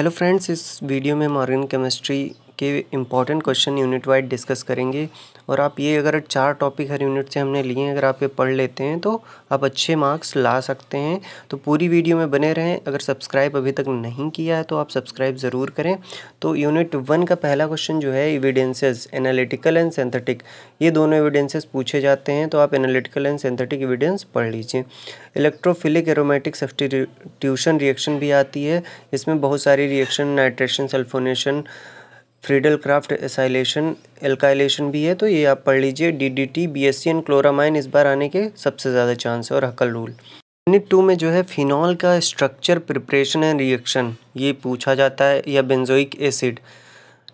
hello friends इस video में organic chemistry के important question unit wise discuss करेंगे और आप ये अगर चार टॉपिक हर यूनिट से हमने लिए हैं अगर आप ये पढ़ लेते हैं तो आप अच्छे मार्क्स ला सकते हैं तो पूरी वीडियो में बने रहें अगर सब्सक्राइब अभी तक नहीं किया है तो आप सब्सक्राइब ज़रूर करें तो यूनिट वन का पहला क्वेश्चन जो है इविडेंसेज एनालिटिकल एंड सेंथेटिक ये दोनों एविडेंसेज पूछे जाते हैं तो आप एनालिटिकल एंड सेंथेटिक एविडेंस पढ़ लीजिए इलेक्ट्रोफिलिक एरोमेटिक सब्सटीट्यूशन रिएक्शन भी आती है इसमें बहुत सारी reaction nitration sulphonation Friedel Crafts acylation alkylation भी है तो ये आप पढ़ लीजिए D D T B S C N chloramine इस बार आने के सबसे ज़्यादा चांस है और हकल रूल यूनिट टू में जो है फिनॉल का स्ट्रक्चर प्रिपरेशन एंड रिएक्शन ये पूछा जाता है या benzoic acid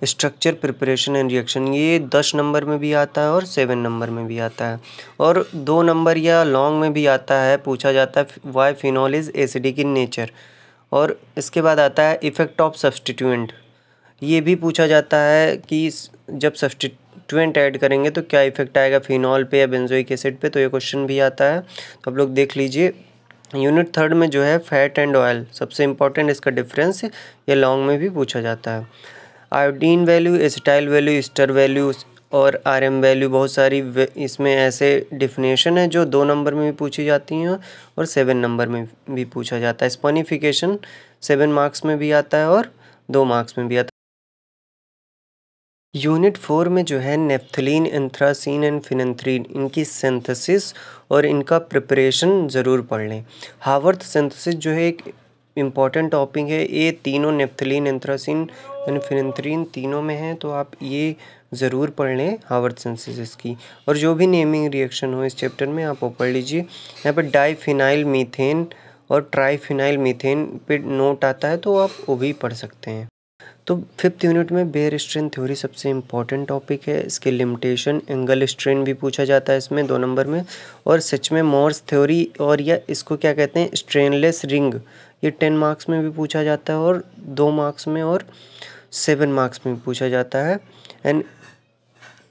structure preparation and reaction ये दस नंबर में भी आता है और सेवन नंबर में भी आता है और दो नंबर या लॉन्ग में भी आता है पूछा जाता है why phenol is acidic in nature और इसके बाद आता है इफेक्ट ऑफ सब्सटीट्यूएंट ये भी पूछा जाता है कि जब सब्सटिट्यूएंट ऐड करेंगे तो क्या इफेक्ट आएगा फिनॉल पे या बेंजोइक एसिड पे तो ये क्वेश्चन भी आता है तो आप लोग देख लीजिए यूनिट थर्ड में जो है फैट एंड ऑयल सबसे इंपॉर्टेंट इसका डिफरेंस ये लॉन्ग में भी पूछा जाता है iodine value acetyl value ester value और आर एम वैल्यू बहुत सारी इसमें ऐसे डिफिनेशन है जो दो नंबर में भी पूछी जाती हैं और सेवन नंबर में भी पूछा जाता है स्पॉनिफिकेशन सेवन मार्क्स में भी आता है और दो मार्क्स में भी आता है यूनिट फोर में जो है नेफ्थलीन एंथ्रासीन एंड फिनथ्रीन इनकी सिंथेसिस और इनका प्रिपरेशन ज़रूर पढ़ लें हावर्थ सिंथेसिस जो है एक इम्पॉर्टेंट टॉपिक है ये तीनों नेफ्थलीन एंथ्रासीन एंड फिनथ्रीन तीनों में है तो आप ये ज़रूर पढ़ लें हावर्थ सिंथेसिस की और जो भी नेमिंग रिएक्शन हो इस चैप्टर में आप वो पढ़ लीजिए यहाँ पर डाईफिनाइल मीथेन और ट्राईफिनाइल मीथेन पे नोट आता है तो आप वो भी पढ़ सकते हैं तो फिफ्थ यूनिट में बेयर स्ट्रेन थ्योरी सबसे इम्पॉर्टेंट टॉपिक है इसके लिमिटेशन एंगल स्ट्रेन भी पूछा जाता है इसमें दो नंबर में और सच में मोर्स थ्योरी और या इसको क्या कहते हैं स्ट्रेनलेस रिंग ये टेन मार्क्स में भी पूछा जाता है और दो मार्क्स में और सेवन मार्क्स में पूछा जाता है एंड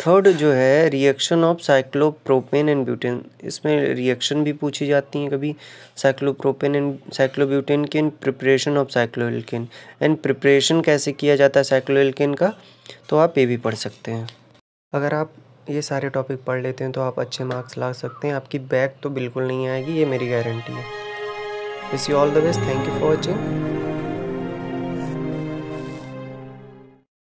थर्ड जो है reaction of cyclopropane and butane इसमें रिएक्शन भी पूछी जाती हैं कभी साइक्लोप्रोपेन एंड साइक्लोब्यूटेन के इन preparation of cycloalkane and preparation कैसे किया जाता है साइक्लोएल्केन का तो आप ये भी पढ़ सकते हैं अगर आप ये सारे टॉपिक पढ़ लेते हैं तो आप अच्छे मार्क्स ला सकते हैं आपकी बैक तो बिल्कुल नहीं आएगी ये मेरी गारंटी है इस you all the best thank you for watching